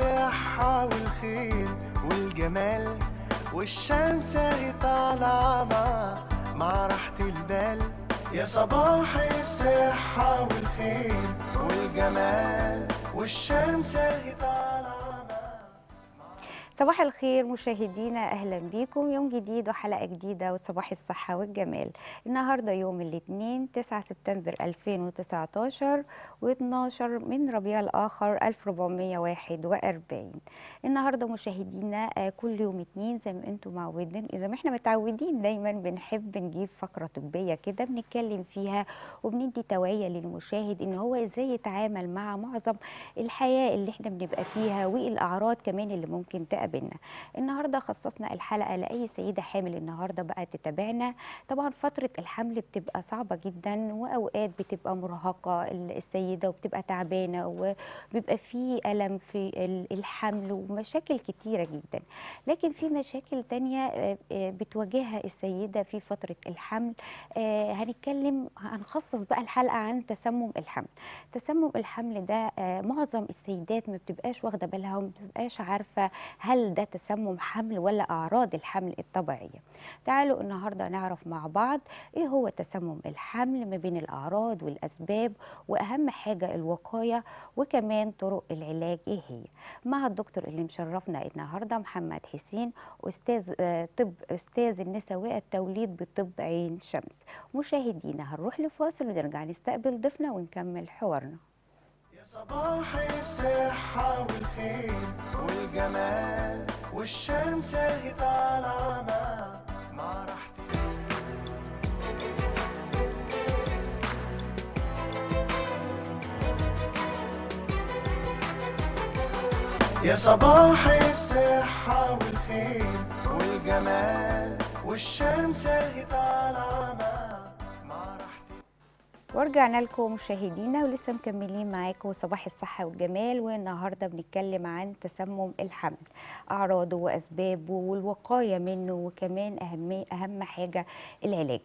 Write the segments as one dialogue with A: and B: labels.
A: والصحة والخير والجمال والشمس هي طالعة مع مع راحة البال يا صباح الصحة والخير والجمال والشمس هي طالعة
B: صباح الخير مشاهدينا اهلا بيكم يوم جديد وحلقه جديده وصباح الصحه والجمال النهارده يوم الاثنين 9 سبتمبر 2019 و12 من ربيع الاخر 1441 النهارده مشاهدينا آه، كل يوم اثنين زي ما انتم معودين زي ما احنا متعودين دايما بنحب نجيب فقره طبيه كده بنتكلم فيها وبندي توعيه للمشاهد ان هو ازاي يتعامل مع معظم الحياه اللي احنا بنبقى فيها والاعراض كمان اللي ممكن تقابل بينا النهارده خصصنا الحلقه لاي سيده حامل النهارده بقى تتابعنا طبعا فتره الحمل بتبقى صعبه جدا واوقات بتبقى مرهقه السيده وبتبقى تعبانه وبيبقى في الم في الحمل ومشاكل كتيره جدا لكن في مشاكل تانية آه، آه، بتواجهها السيده في فتره الحمل آه، هنتكلم هنخصص بقى الحلقه عن تسمم الحمل تسمم الحمل ده معظم السيدات ما بتبقاش واخده بالها وما بتبقاش عارفه هل هل ده تسمم حمل ولا أعراض الحمل الطبيعية تعالوا النهاردة نعرف مع بعض إيه هو تسمم الحمل ما بين الأعراض والأسباب وأهم حاجة الوقاية وكمان طرق العلاج إيه هي مع الدكتور اللي مشرفنا النهاردة محمد حسين أستاذ طب أستاذ النساء التوليد بطب عين شمس مشاهدينا هنروح لفاصل ونرجع نستقبل ضيفنا ونكمل حوارنا
A: صباح الصحة والخير والجمال والشمس اهي طالعة مع راحتي يا صباح الصحة والخير والجمال والشمس اهي طالعة
B: ورجعنا لكم مشاهدينا ولسه مكملين معاكم صباح الصحة والجمال والنهاردة بنتكلم عن تسمم الحمل أعراضه وأسبابه والوقاية منه وكمان أهم, أهم حاجة العلاج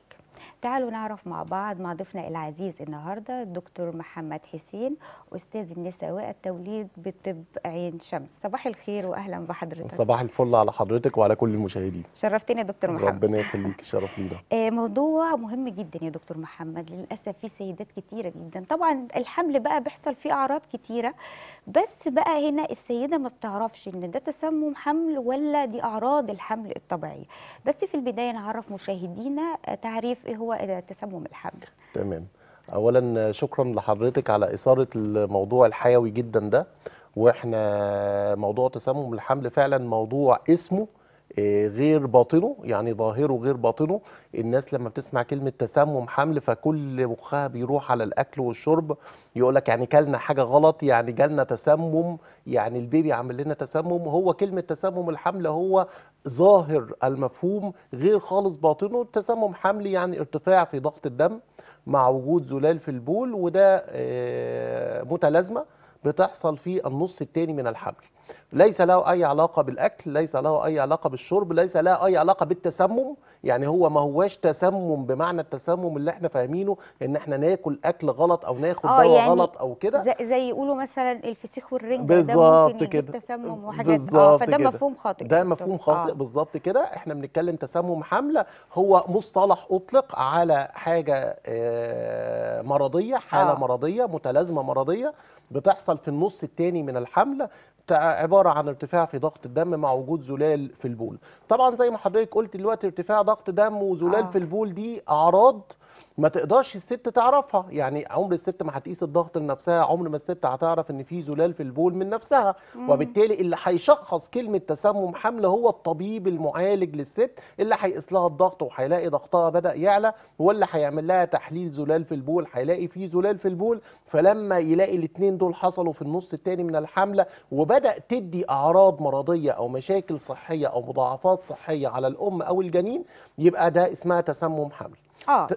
B: تعالوا نعرف مع بعض مع ضيفنا العزيز النهارده الدكتور محمد حسين استاذ النساء والتوليد بطب عين شمس صباح الخير واهلا بحضرتك
C: صباح الفل على حضرتك وعلى كل المشاهدين
B: شرفتني يا دكتور محمد
C: ربنا يخليك شرف لينا
B: آه، موضوع مهم جدا يا دكتور محمد للاسف في سيدات كتيره جدا طبعا الحمل بقى بيحصل فيه اعراض كتيره بس بقى هنا السيده ما بتعرفش ان ده تسمم حمل ولا دي اعراض الحمل الطبيعيه بس في البدايه نعرف مشاهدينا تعريف ايه هو تسمم الحمل
C: تمام اولا شكرا لحضرتك على اثاره الموضوع الحيوي جدا ده واحنا موضوع تسمم الحمل فعلا موضوع اسمه غير باطنه يعني ظاهره غير باطنه الناس لما بتسمع كلمة تسمم حمل فكل مخها بيروح على الأكل والشرب يقول لك يعني كلنا حاجة غلط يعني جالنا تسمم يعني البيبي عامل لنا تسمم هو كلمة تسمم الحمل هو ظاهر المفهوم غير خالص باطنه تسمم حمل يعني ارتفاع في ضغط الدم مع وجود زلال في البول وده آه، متلازمة بتحصل في النص التاني من الحمل ليس له اي علاقه بالاكل ليس له اي علاقه بالشرب ليس له اي علاقه بالتسمم يعني هو ما هواش تسمم بمعنى التسمم اللي احنا فاهمينه ان احنا ناكل اكل غلط او ناخد آه، دواء يعني غلط او كده زي,
B: زي يقولوا مثلا الفسيخ والرنجه ده ممكن كده تسمم وحاجات اه فده كده. مفهوم خاطئ ده مفهوم آه. خاطئ آه.
C: بالظبط كده احنا بنتكلم تسمم حمله هو مصطلح اطلق على حاجه آه مرضيه حاله آه. مرضيه متلازمه مرضيه بتحصل في النص الثاني من الحمله عباره عن ارتفاع في ضغط الدم مع وجود زلال في البول طبعا زي ما حضرتك قلت دلوقتي ارتفاع ضغط دم وزلال آه. في البول دي اعراض ما تقدرش الست تعرفها يعني عمر الست ما هتقيس الضغط لنفسها عمر ما الست هتعرف ان في زلال في البول من نفسها مم. وبالتالي اللي هيشخص كلمه تسمم حمل هو الطبيب المعالج للست اللي هيقيس لها الضغط وهيلاقي ضغطها بدا يعلى واللي هيعمل لها تحليل زلال في البول هيلاقي في زلال في البول فلما يلاقي الاثنين دول حصلوا في النص الثاني من الحمله وبدا تدي اعراض مرضيه او مشاكل صحيه او مضاعفات صحيه على الام او الجنين يبقى ده اسمها تسمم حمل
B: آه.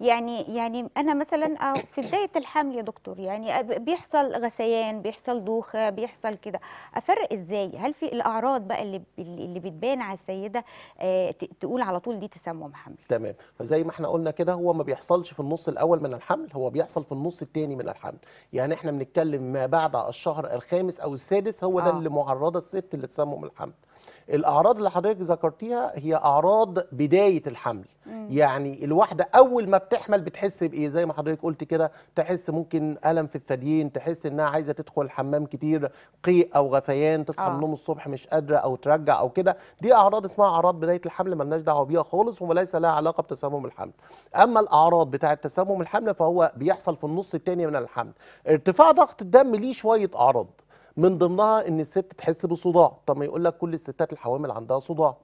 B: يعني يعني انا مثلا آه، في بدايه الحمل يا دكتور يعني آه، بيحصل غثيان بيحصل دوخه بيحصل كده افرق ازاي هل في الاعراض بقى اللي اللي بتبان على السيده آه، تقول على طول دي تسمم حمل
C: تمام فزي ما احنا قلنا كده هو ما بيحصلش في النص الاول من الحمل هو بيحصل في النص الثاني من الحمل يعني احنا بنتكلم ما بعد الشهر الخامس او السادس هو آه. ده اللي معرضه الست لتسمم الحمل الاعراض اللي حضرتك ذكرتيها هي اعراض بدايه الحمل مم. يعني الواحده اول ما بتحمل بتحس بايه زي ما حضرتك قلت كده تحس ممكن الم في الثديين تحس انها عايزه تدخل الحمام كتير قيء او غثيان تصحى آه. من النوم الصبح مش قادره او ترجع او كده دي اعراض اسمها اعراض بدايه الحمل مالناش دعوه بيها خالص وليس لها علاقه بتسمم الحمل اما الاعراض بتاعه تسمم الحمل فهو بيحصل في النص الثاني من الحمل ارتفاع ضغط الدم ليه شويه اعراض من ضمنها ان الست تحس بصداع طب ما يقول لك كل الستات الحوامل عندها صداع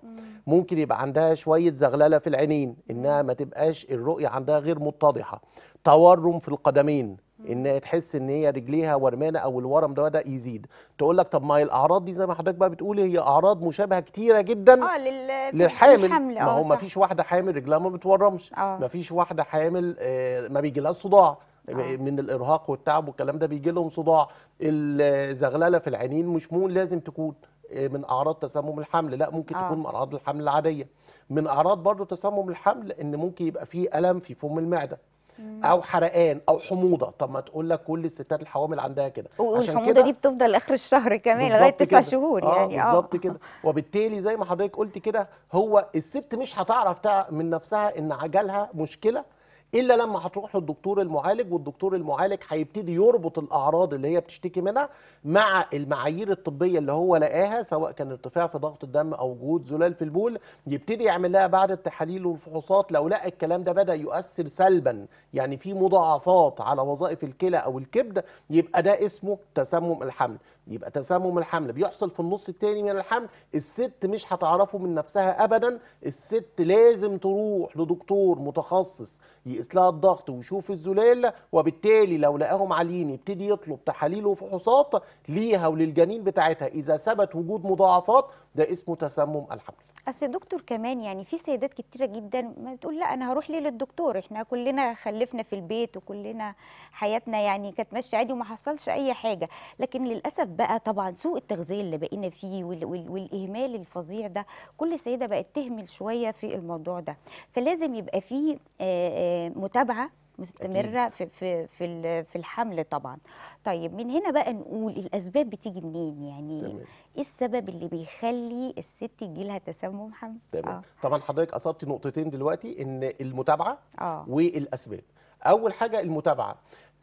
C: ممكن يبقى عندها شويه زغلله في العينين انها ما تبقاش الرؤيه عندها غير متضحه تورم في القدمين ان تحس ان هي رجليها ورمانه او الورم ده بدا يزيد تقول لك طب ما هي الاعراض دي زي ما حضرتك بقى بتقولي هي اعراض مشابهه كتيره جدا اه
B: لل... للحامل آه، ما هو ما فيش
C: واحده حامل رجلها ما بتورمش آه. ما فيش واحده حامل آه، ما بيجيلهاش صداع آه. من الارهاق والتعب والكلام ده بيجي لهم صداع الزغلله في العينين مش مو لازم تكون آه، من اعراض تسمم الحمل لا ممكن آه. تكون من اعراض الحمل العاديه من اعراض برضو تسمم الحمل ان ممكن يبقى فيه الم في فم المعده او حرقان او حموضه طب ما تقول لك كل الستات الحوامل عندها كده عشان كده دي
B: بتفضل اخر الشهر كمان لغايه تسع شهور آه، يعني آه بالظبط
C: كده وبالتالي زي ما حضرتك قلت كده هو الست مش هتعرف من نفسها ان عجلها مشكله الا لما هتروح للدكتور المعالج والدكتور المعالج هيبتدي يربط الاعراض اللي هي بتشتكي منها مع المعايير الطبيه اللي هو لقاها سواء كان ارتفاع في ضغط الدم او وجود زلال في البول يبتدي يعمل لها بعد التحاليل والفحوصات لو لقى الكلام ده بدا يؤثر سلبا يعني في مضاعفات على وظائف الكلى او الكبد يبقى ده اسمه تسمم الحمل يبقى تسمم الحمل بيحصل في النص التاني من الحمل الست مش هتعرفه من نفسها ابدا الست لازم تروح لدكتور متخصص يقيس لها الضغط ويشوف الزلال وبالتالي لو لقاهم عاليين يبتدي يطلب تحاليل وفحوصات ليها وللجنين بتاعتها اذا ثبت وجود مضاعفات ده اسمه تسمم الحمل
B: اصل دكتور كمان يعني في سيدات كتيره جدا ما بتقول لا انا هروح ليه للدكتور احنا كلنا خلفنا في البيت وكلنا حياتنا يعني كانت ماشيه عادي وما حصلش اي حاجه لكن للاسف بقى طبعا سوء التغذيه اللي بقينا فيه والاهمال الفظيع ده كل سيده بقت تهمل شويه في الموضوع ده فلازم يبقى فيه آه، آه، متابعه مستمره أكيد. في في في الحمل طبعا طيب من هنا بقى نقول الاسباب بتيجي منين يعني تمام. ايه السبب اللي بيخلي الست يجي لها تسمم حمل
C: تمام آه. طبعا حضرتك اصبتي نقطتين دلوقتي ان المتابعه آه. والاسباب اول حاجه المتابعه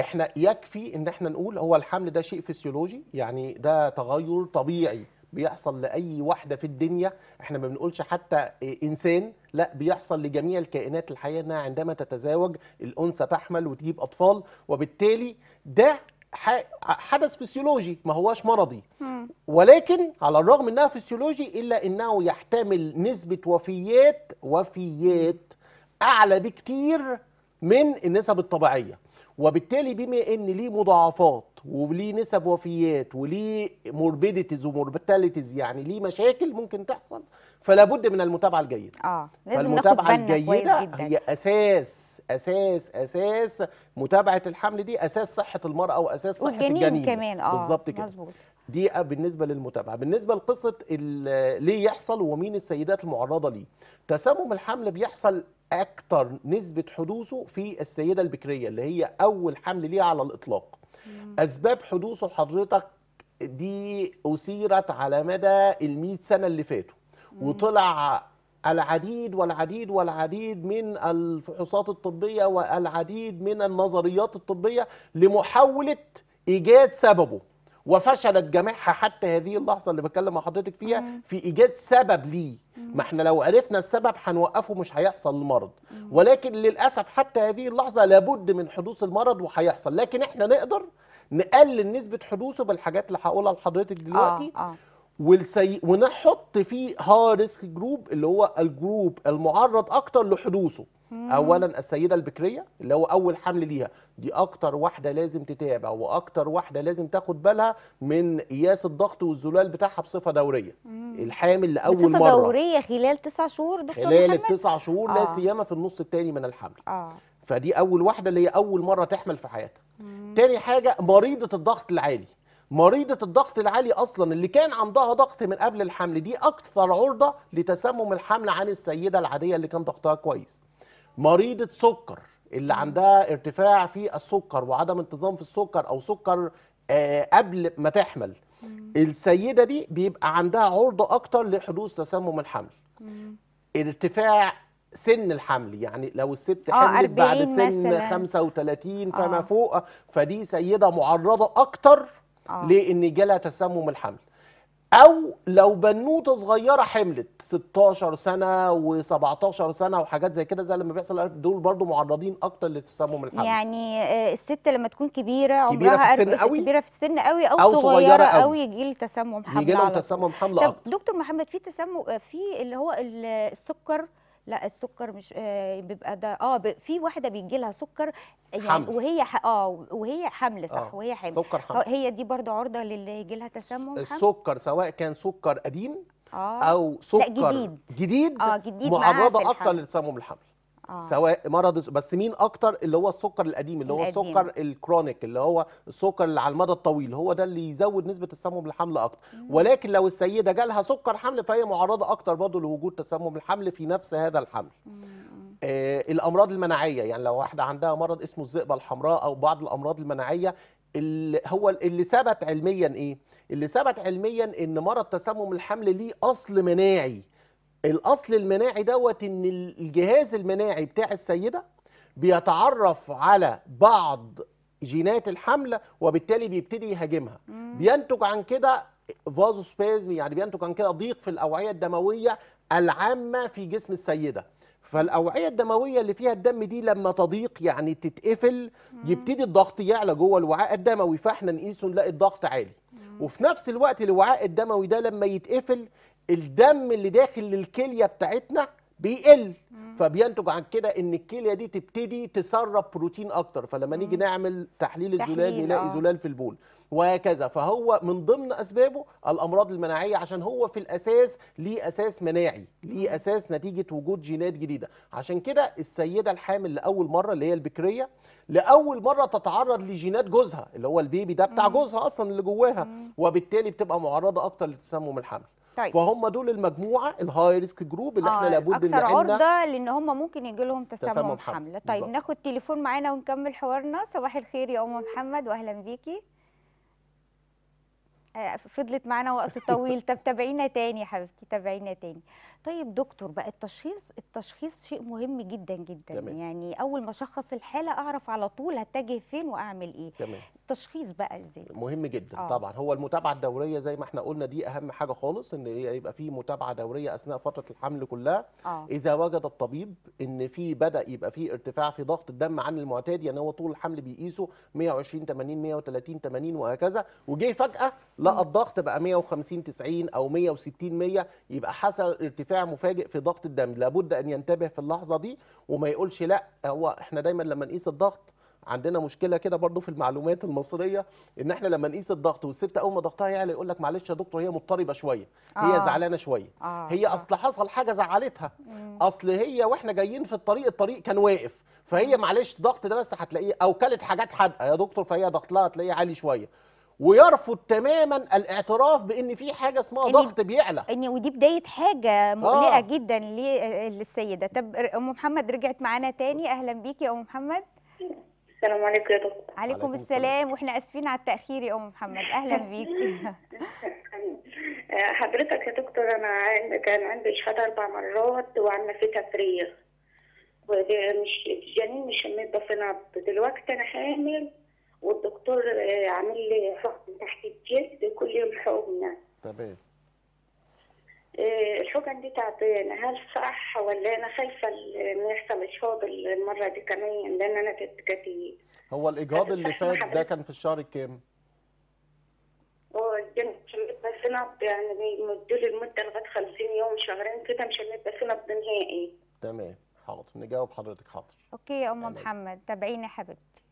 C: احنا يكفي ان احنا نقول هو الحمل ده شيء فسيولوجي يعني ده تغير طبيعي بيحصل لاي واحدة في الدنيا احنا ما بنقولش حتى انسان لا بيحصل لجميع الكائنات الحيه انها عندما تتزاوج الانثى تحمل وتجيب اطفال وبالتالي ده حدث فسيولوجي ما هواش مرضي ولكن على الرغم انها فسيولوجي الا انه يحتمل نسبه وفيات وفيات اعلى بكتير من النسب الطبيعيه وبالتالي بما ان ليه مضاعفات وليه نسب وفيات وليه موربيديتيز وموربيتاليتيز يعني ليه مشاكل ممكن تحصل فلا بد من المتابعه الجيده اه لازم فالمتابعه الجيده هي اساس اساس اساس متابعه الحمل دي اساس صحه المراه واساس صحه والجنين الجنين كمان اه بالظبط كده مزبوط. دي بالنسبه للمتابعه بالنسبه لقصه ليه يحصل ومين السيدات المعرضه ليه تسمم الحمل بيحصل اكتر نسبه حدوثه في السيده البكريه اللي هي اول حمل ليها على الاطلاق مم. اسباب حدوثه حضرتك دي اثيرت على مدى ال سنه اللي فاتوا وطلع العديد والعديد والعديد من الفحوصات الطبيه والعديد من النظريات الطبيه لمحاوله ايجاد سببه وفشلت جميعها حتى هذه اللحظه اللي بتكلم مع حضرتك فيها في ايجاد سبب ليه ما احنا لو عرفنا السبب هنوقفه مش هيحصل المرض ولكن للاسف حتى هذه اللحظه لابد من حدوث المرض وهيحصل لكن احنا نقدر نقلل نسبه حدوثه بالحاجات اللي هقولها لحضرتك دلوقتي آه آه. والسي... ونحط فيه هاي ريسك جروب اللي هو الجروب المعرض اكتر لحدوثه اولا السيده البكريه اللي هو اول حمل ليها دي اكتر واحده لازم تتابع واكتر واحده لازم تاخد بالها من قياس الضغط والزلال بتاعها بصفه دوريه مم. الحامل لاول بصفة مره بصفه دوريه
B: خلال تسع شهور دكتور خلال
C: التسع شهور آه. لا سيما في النص الثاني من الحمل آه. فدي اول واحده اللي هي اول مره تحمل في حياتها مم. تاني حاجه مريضه الضغط العالي مريضة الضغط العالي أصلا اللي كان عندها ضغط من قبل الحمل دي أكثر عرضة لتسمم الحمل عن السيدة العادية اللي كان ضغطها كويس مريضه سكر اللي عندها ارتفاع في السكر وعدم انتظام في السكر او سكر آه، قبل ما تحمل السيده دي بيبقى عندها عرضه اكتر لحدوث تسمم الحمل ارتفاع سن الحمل يعني لو الست آه، حملت بعد سن مثلاً. 35 فما آه. فوق فدي سيده معرضه اكتر آه. لان جالها تسمم الحمل او لو بنوته صغيره حملت 16 سنه و17 سنه وحاجات زي كده زي لما بيحصل دول برضو معرضين اكتر للتسمم الحمل
B: يعني آه، الست لما تكون كبيره عمرها كبيره في السن قوي كبيره في السن قوي او, أو صغيره قوي يجي لها تسمم حمل يجي لها تسمم
C: حمل اكتر
B: دكتور محمد في تسمم في اللي هو السكر لا السكر مش آه، بيبقى ده اه في واحده بيجي لها سكر يعني حمل. وهي ح... اه وهي حمل صح آه. وهي حمل سكر حمل آه، هي دي برضه عرضه للي يجي لها تسمم السكر
C: حمل. سواء كان سكر قديم
B: آه. او سكر لا جديد جديد, آه جديد معرضه اكتر
C: لتسمم الحمل آه. سواء مرض بس مين اكتر اللي هو السكر القديم اللي هو القديم. السكر الكرونيك اللي هو السكر اللي على المدى الطويل هو ده اللي يزود نسبه تسمم الحمل اكتر مم. ولكن لو السيده جالها سكر حمل فهي معرضه اكتر برضه لوجود تسمم الحمل في نفس هذا الحمل آه الامراض المناعيه يعني لو واحده عندها مرض اسمه الزئبه الحمراء او بعض الامراض المناعيه اللي هو اللي ثبت علميا ايه اللي ثبت علميا ان مرض تسمم الحمل ليه اصل مناعي الاصل المناعي دوت ان الجهاز المناعي بتاع السيده بيتعرف على بعض جينات الحمله وبالتالي بيبتدي يهاجمها بينتج عن كده فازوسبازم يعني بينتج عن كده ضيق في الاوعيه الدمويه العامه في جسم السيده فالاوعيه الدمويه اللي فيها الدم دي لما تضيق يعني تتقفل يبتدي الضغط يعلى جوه الوعاء الدموي فاحنا نقيسه نلاقي الضغط عالي وفي نفس الوقت الوعاء الدموي ده لما يتقفل الدم اللي داخل للكليه بتاعتنا بيقل فبينتج عن كده ان الكليه دي تبتدي تسرب بروتين اكتر فلما نيجي نعمل تحليل الزلال نلاقي آه. زلال في البول وهكذا فهو من ضمن اسبابه الامراض المناعيه عشان هو في الاساس ليه اساس مناعي ليه اساس نتيجه وجود جينات جديده عشان كده السيده الحامل لاول مره اللي هي البكريه لاول مره تتعرض لجينات جوزها اللي هو البيبي ده بتاع جوزها اصلا اللي جواها وبالتالي بتبقى معرضه اكتر للتسمم الحمل طيب. فهم دول المجموعه الهاي ريسك جروب اللي آه احنا لابد ان احنا اكثر عرضه
B: لان هم ممكن يجي لهم تسمم, تسمم حمل طيب بالضبط. ناخد تليفون معانا ونكمل حوارنا صباح الخير يا ام محمد واهلا بيكي آه، فضلت معانا وقت طويل طب تابعينا تاني يا حبيبتي تابعينا تاني طيب دكتور بقى التشخيص التشخيص شيء مهم جدا جدا تمام. يعني اول ما اشخص الحاله اعرف على طول هتجه فين واعمل ايه تمام. التشخيص بقى ازاي
C: مهم جدا آه. طبعا هو المتابعه الدوريه زي ما احنا قلنا دي اهم حاجه خالص ان يبقى في متابعه دوريه اثناء فتره الحمل كلها آه. اذا وجد الطبيب ان في بدا يبقى في ارتفاع في ضغط الدم عن المعتاد يعني هو طول الحمل بيقيسه 120 80 130 80 وهكذا وجه فجاه لقى الضغط بقى 150 90 او 160 100 يبقى حصل ارتفاع ارتفاع مفاجئ في ضغط الدم لابد ان ينتبه في اللحظه دي وما يقولش لا هو احنا دايما لما نقيس الضغط عندنا مشكله كده برضو في المعلومات المصريه ان احنا لما نقيس الضغط والست اول ما ضغطها يعلى يقول لك معلش يا دكتور هي مضطربه شويه هي آه. زعلانه شويه آه. هي اصل حصل حاجه زعلتها مم. اصل هي واحنا جايين في الطريق الطريق كان واقف فهي معلش ضغط ده بس هتلاقيه او كلت حاجات حادقه يا دكتور فهي ضغط لها هتلاقيه عالي شويه ويرفض تماما الاعتراف بان في حاجه اسمها ضغط بيعلى ان ودي بدايه حاجه مقلقه آه.
B: جدا للسيده طب ام محمد رجعت معانا تاني اهلا بيكي يا ام محمد السلام عليكم يا دكتور عليكم السلام, السلام. واحنا اسفين على التاخير يا ام محمد اهلا بيكي آه، حضرتك يا دكتور انا كان عندي شهاده اربع مرات وعمل في تفريغ ومش الجنين مش متضفنات دلوقتي انا حامل والدكتور عامل لي حقن تحت الجلد كل يوم حقنه تمام إيه، الحقن دي تعبانه هل صح ولا انا خايفه ما يحصلش فوضى المره دي كمان لان انا كتير
C: هو الاجهاض اللي فات ده كان في الشهر الكام؟
B: بس نبض يعني مدوا لي المده لغايه 50 يوم شهرين كده مش هنبقى في نبض نهائي
C: تمام حاضر نجاوب حضرتك حاضر
B: اوكي يا ام محمد تابعيني يا حبيبتي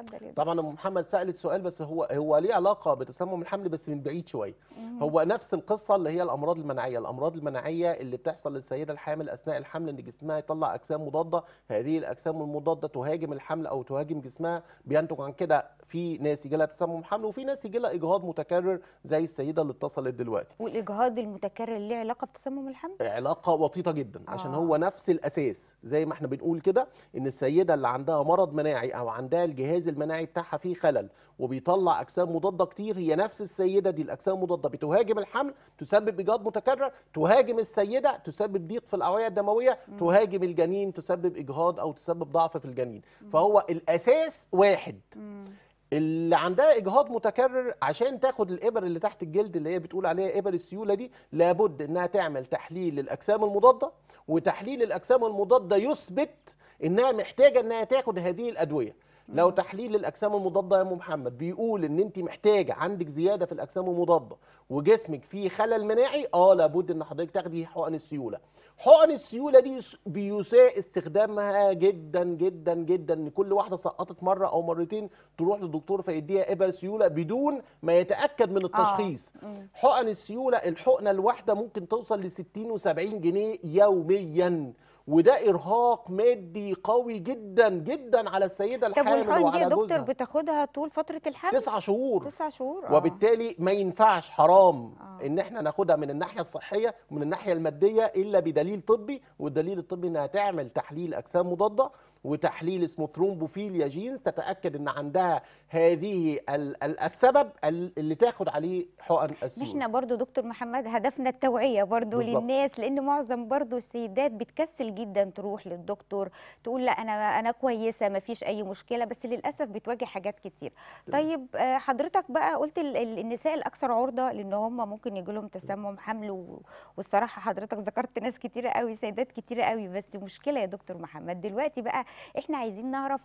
B: اتفضل
C: طبعا ام محمد سالت سؤال بس هو هو ليه علاقه بتسمم الحمل بس من بعيد شويه هو نفس القصه اللي هي الامراض المناعيه الامراض المناعيه اللي بتحصل للسيده الحامل اثناء الحمل ان جسمها يطلع اجسام مضاده هذه الاجسام المضاده تهاجم الحمل او تهاجم جسمها بينتج عن كده في ناس يجي لها تسمم حمل وفي ناس يجي لها اجهاض متكرر زي السيده اللي اتصلت دلوقتي
B: والاجهاض المتكرر ليه علاقه بتسمم الحمل
C: علاقه وطيده جدا آه. عشان هو نفس الاساس زي ما احنا بنقول كده ان السيده اللي عندها مرض مناعي او عندها الجهاز المناعي بتاعها فيه خلل وبيطلع اجسام مضاده كتير هي نفس السيده دي الاجسام المضاده بتهاجم الحمل تسبب اجهاض متكرر تهاجم السيده تسبب ضيق في الاوعيه الدمويه م. تهاجم الجنين تسبب اجهاض او تسبب ضعف في الجنين م. فهو الاساس واحد م. اللي عندها اجهاض متكرر عشان تاخد الابر اللي تحت الجلد اللي هي بتقول عليها ابر السيوله دي لابد انها تعمل تحليل للاجسام المضاده وتحليل الاجسام المضاده يثبت انها محتاجه انها تاخد هذه الادويه لو تحليل الاجسام المضاده يا ام محمد بيقول ان انت محتاجه عندك زياده في الاجسام المضاده وجسمك فيه خلل مناعي اه لابد ان حضرتك تاخدي حقن السيوله حقن السيوله دي بيساء استخدامها جدا جدا جدا ان كل واحده سقطت مره او مرتين تروح للدكتور فيديها ابر سيوله بدون ما يتاكد من آه. التشخيص آه. حقن السيوله الحقنه الواحده ممكن توصل ل 60 و70 جنيه يوميا وده ارهاق مادي قوي جدا جدا على السيده الحامل طب والحقن دي يا دكتور
B: بتاخدها طول فتره الحمل تسعة شهور تسعة شهور آه.
C: وبالتالي ما ينفعش حرام آه. ان احنا ناخدها من الناحيه الصحيه ومن الناحيه الماديه الا بدليل طبي والدليل الطبي انها تعمل تحليل اجسام مضاده وتحليل اسمه ثرومبوفيليا جينز تتاكد ان عندها هذه السبب اللي تاخد عليه حقن السيول احنا
B: برضو دكتور محمد هدفنا التوعيه برضو بالزبط. للناس لان معظم برضو السيدات بتكسل جدا تروح للدكتور تقول لا انا انا كويسه ما فيش اي مشكله بس للاسف بتواجه حاجات كتير طيب آه، حضرتك بقى قلت النساء الاكثر عرضه لان هم ممكن يجي لهم تسمم حمل والصراحه حضرتك ذكرت ناس كتيره قوي سيدات كتيره قوي بس مشكله يا دكتور محمد دلوقتي بقى احنا عايزين نعرف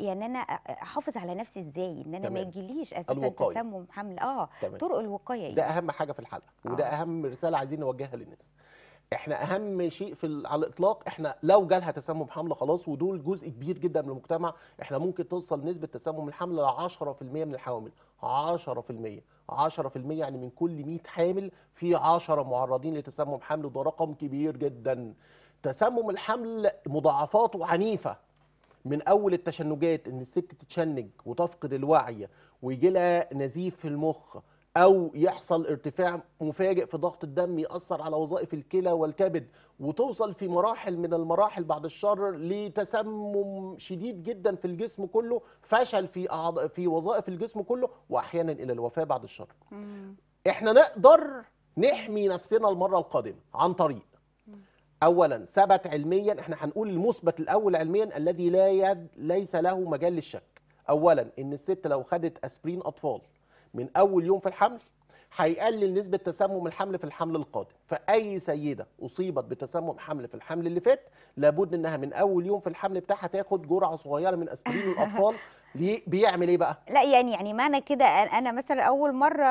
B: يعني انا احافظ على نفسي ازاي ان انا ما يجيليش اساسا تسمم حمل اه تمام. طرق الوقايه يعني. ده اهم
C: حاجه في الحلقه آه. وده اهم رساله عايزين نوجهها للناس احنا اهم شيء في على الاطلاق احنا لو جالها تسمم حمل خلاص ودول جزء كبير جدا من المجتمع احنا ممكن توصل نسبه تسمم الحمل ل 10% من الحوامل 10% 10% يعني من كل 100 حامل في 10 معرضين لتسمم حمل وده رقم كبير جدا تسمم الحمل مضاعفاته عنيفه من اول التشنجات ان الست تتشنج وتفقد الوعي ويجي لها نزيف في المخ او يحصل ارتفاع مفاجئ في ضغط الدم ياثر على وظائف الكلى والكبد وتوصل في مراحل من المراحل بعد الشر لتسمم شديد جدا في الجسم كله فشل في في وظائف الجسم كله واحيانا الى الوفاه بعد الشر احنا نقدر نحمي نفسنا المره القادمه عن طريق اولا ثبت علميا احنا هنقول المثبت الاول علميا الذي لا يد ليس له مجال للشك اولا ان الست لو خدت اسبرين اطفال من اول يوم في الحمل هيقلل نسبة تسمم الحمل في الحمل القادم فأي سيدة أصيبت بتسمم حمل في الحمل اللي فات لابد أنها من أول يوم في الحمل بتاعها تاخد جرعة صغيرة من أسبرين الأطفال ليه بيعمل ايه بقى
B: لا يعني يعني معنى كده انا مثلا اول مره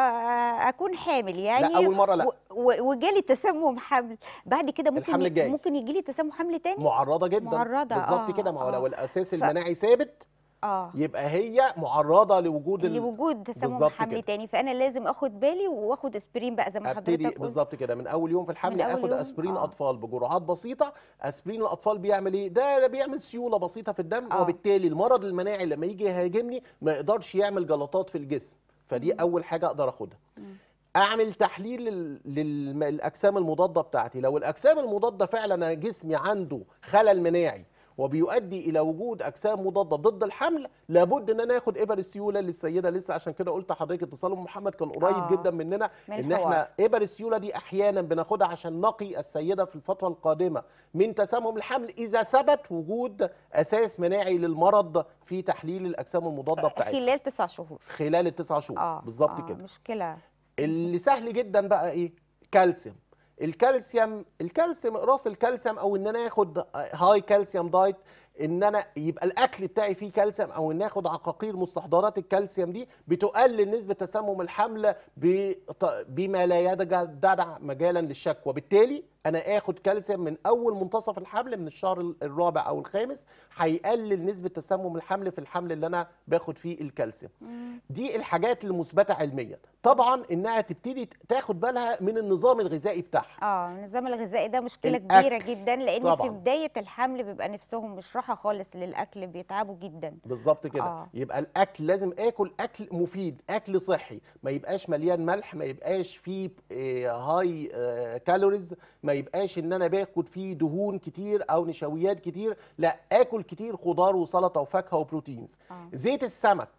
B: اكون حامل يعني لا اول مره لا وجالي تسمم حمل بعد كده ممكن الحمل الجاي. ممكن يجي لي تسمم حمل تاني معرضه جدا معرضه بالظبط آه كده ما
C: هو لو آه. الاساس المناعي ثابت آه. يبقى هي معرضه لوجود لوجود تسمم حمل
B: تاني فانا لازم اخد بالي واخد اسبرين بقى زي ما حضرتك قلت
C: بالظبط كده من اول يوم في الحمل اخد اسبرين آه. اطفال بجرعات بسيطه اسبرين الاطفال بيعمل ايه ده بيعمل سيوله بسيطه في الدم آه. وبالتالي المرض المناعي لما يجي يهاجمني ما يقدرش يعمل جلطات في الجسم فدي اول حاجه اقدر اخدها اعمل تحليل للاجسام المضاده بتاعتي لو الاجسام المضاده فعلا انا جسمي عنده خلل مناعي وبيؤدي الى وجود اجسام مضاده ضد الحمل لابد ان انا اخد ابر السيوله للسيده لسه عشان كده قلت لحضرتك اتصال محمد كان قريب آه. جدا مننا من ان احنا ابر السيوله دي احيانا بناخدها عشان نقي السيده في الفتره القادمه من تسمم الحمل اذا ثبت وجود اساس مناعي للمرض في تحليل الاجسام المضاده أه، بتاعتها
B: خلال تسع شهور
C: خلال التسع شهور آه. بالظبط آه. كده مشكله اللي سهل جدا بقى ايه كالسيوم الكالسيوم الكالسيوم اقراص الكالسيوم او ان انا اخد هاي كالسيوم دايت ان انا يبقى الاكل بتاعي فيه كالسيوم او ان اخد عقاقير مستحضرات الكالسيوم دي بتقلل نسبه تسمم الحمله بما لا يدع مجالا للشك وبالتالي انا اخد كالسيوم من اول منتصف الحمل من الشهر الرابع او الخامس هيقلل نسبه تسمم الحمل في الحمل اللي انا باخد فيه الكالسيوم دي الحاجات اللي مثبته علميا طبعا انها تبتدي تاخد بالها من النظام الغذائي بتاعها
B: اه النظام الغذائي ده مشكله الأكل. كبيره جدا لان طبعاً. في بدايه الحمل بيبقى نفسهم مش راحه خالص للاكل بيتعبوا جدا
C: بالظبط كده آه. يبقى الاكل لازم اكل اكل مفيد اكل صحي ما يبقاش مليان ملح ما يبقاش فيه هاي آه، آه، كالوريز ما ما يبقاش ان انا باكل فيه دهون كتير او نشويات كتير لا اكل كتير خضار وسلطه وفاكهه وبروتينز آه. زيت السمك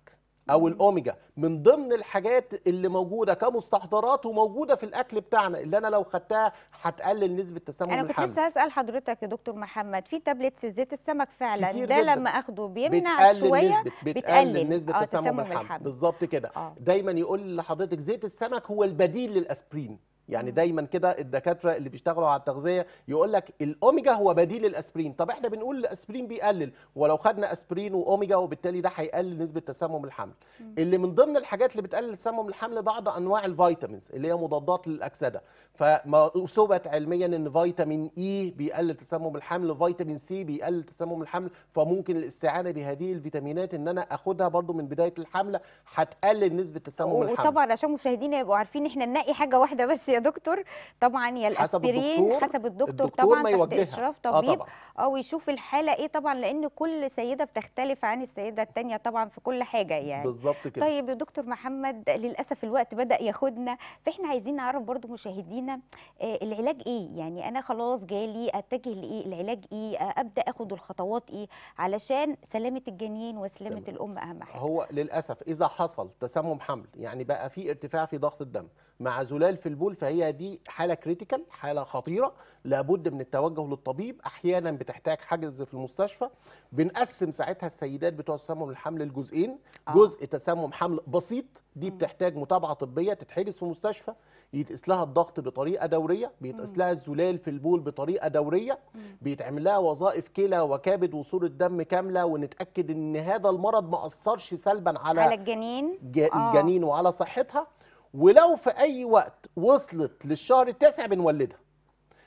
C: او الاوميجا من ضمن الحاجات اللي موجوده كمستحضرات وموجوده في الاكل بتاعنا اللي انا لو خدتها هتقلل نسبه تسمم الحمل انا كنت لسه
B: هسال حضرتك يا دكتور محمد في تابلتس زيت السمك فعلا ده جداً. لما اخده بيمنع شويه نسبة. بتقلل, بتقلل نسبه تسمم آه، الحمل, الحمل.
C: بالظبط كده آه. دايما يقول لحضرتك زيت السمك هو البديل للاسبرين يعني دايما كده الدكاتره اللي بيشتغلوا على التغذيه يقول لك الاوميجا هو بديل الاسبرين طب احنا بنقول الاسبرين بيقلل ولو خدنا اسبرين واوميجا وبالتالي ده هيقلل نسبه تسمم الحمل مم. اللي من ضمن الحاجات اللي بتقلل تسمم الحمل بعض انواع الفيتامينز اللي هي مضادات للاكسده فما فثبت علميا ان فيتامين اي e بيقلل تسمم الحمل فيتامين سي بيقلل تسمم الحمل فممكن الاستعانه بهذه الفيتامينات ان انا اخدها برضو من بدايه الحمله هتقلل نسبه تسمم الحمل وطبعا
B: عشان مشاهدينا يبقوا عارفين احنا ننقي حاجه واحده بس يا دكتور طبعا يا الاسبرين حسب الدكتور, الدكتور طبعا ما تحت اشراف آه، طبيب آه او يشوف الحاله ايه طبعا لان كل سيده بتختلف عن السيده الثانيه طبعا في كل حاجه يعني بالظبط كده طيب يا دكتور محمد للاسف الوقت بدا ياخدنا فاحنا عايزين نعرف برضو مشاهدينا آه العلاج ايه يعني انا خلاص جالي اتجه لايه العلاج ايه آه ابدا اخد الخطوات ايه علشان سلامه الجنين وسلامه تمام. الام اهم حاجه
C: هو للاسف اذا حصل تسمم حمل يعني بقى في ارتفاع في ضغط الدم مع زلال في البول فهي دي حاله كريتيكال حاله خطيره لابد من التوجه للطبيب احيانا بتحتاج حجز في المستشفى بنقسم ساعتها السيدات بتوع تسمم الحمل لجزئين آه. جزء تسمم حمل بسيط دي م. بتحتاج متابعه طبيه تتحجز في مستشفى يتقيس لها الضغط بطريقه دوريه بيتقيس لها الزلال في البول بطريقه دوريه بيتعمل لها وظائف كلى وكبد وصوره دم كامله ونتاكد ان هذا المرض ما اثرش سلبا على على
B: الجنين آه. الجنين
C: وعلى صحتها ولو في اي وقت وصلت للشهر التاسع بنولدها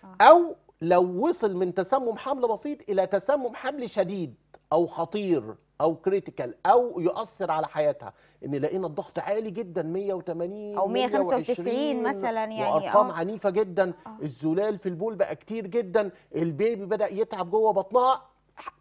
C: آه. او لو وصل من تسمم حمل بسيط الى تسمم حمل شديد او خطير او كريتيكال او يؤثر على حياتها ان لقينا الضغط عالي جدا 180 او 195 مثلا يعني وارقام أوه. عنيفه جدا أوه. الزلال في البول بقى كتير جدا البيبي بدا يتعب جوه بطنها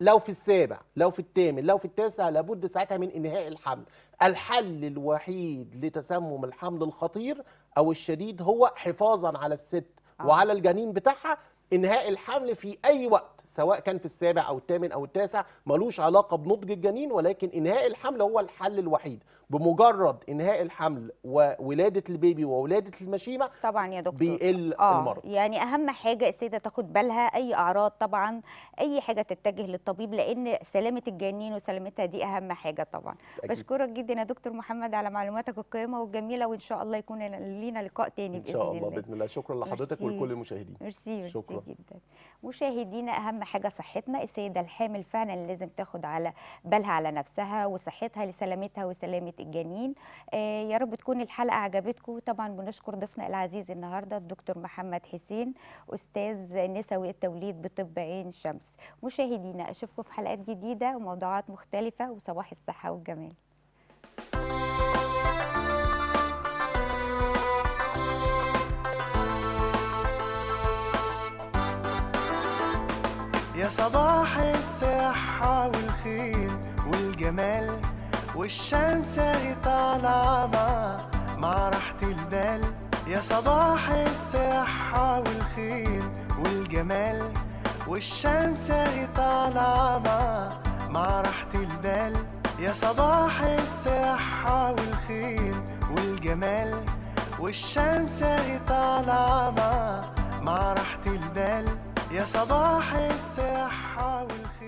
C: لو في السابع لو في الثامن لو في التاسع لابد ساعتها من انهاء الحمل الحل الوحيد لتسمم الحمل الخطير او الشديد هو حفاظا على الست آه. وعلى الجنين بتاعها انهاء الحمل في اي وقت سواء كان في السابع او الثامن او التاسع ملوش علاقه بنضج الجنين ولكن انهاء الحمل هو الحل الوحيد بمجرد انهاء الحمل وولاده البيبي وولاده المشيمه طبعا يا دكتور بيقل آه المرض
B: يعني اهم حاجه السيده تاخد بالها اي اعراض طبعا اي حاجه تتجه للطبيب لان سلامه الجنين وسلامتها دي اهم حاجه طبعا أكيد. بشكرك جدا يا دكتور محمد على معلوماتك القيمه والجميله وان شاء الله يكون لينا لقاء تاني باذن الله ان شاء الله باذن الله
C: شكرا لحضرتك ولكل المشاهدين ميرسي ميرسي جدا
B: مشاهدينا اهم حاجه صحتنا السيده الحامل فعلا لازم تاخد على بالها على نفسها وصحتها لسلامتها وسلامه الجنين آه، يا رب تكون الحلقه عجبتكم طبعا بنشكر ضيفنا العزيز النهارده الدكتور محمد حسين استاذ نسوي التوليد بطب عين شمس مشاهدينا اشوفكم في حلقات جديده وموضوعات مختلفه وصباح الصحه والجمال
A: يا صباح الصحة والخير والجمال والشمس اهي طالعة مع مع راحة البال يا صباح الصحة والخير والجمال والشمس اهي طالعة مع مع راحة البال يا صباح الصحة والخير والجمال والشمس اهي طالعة مع مع راحة البال يا صباح الصحة والخير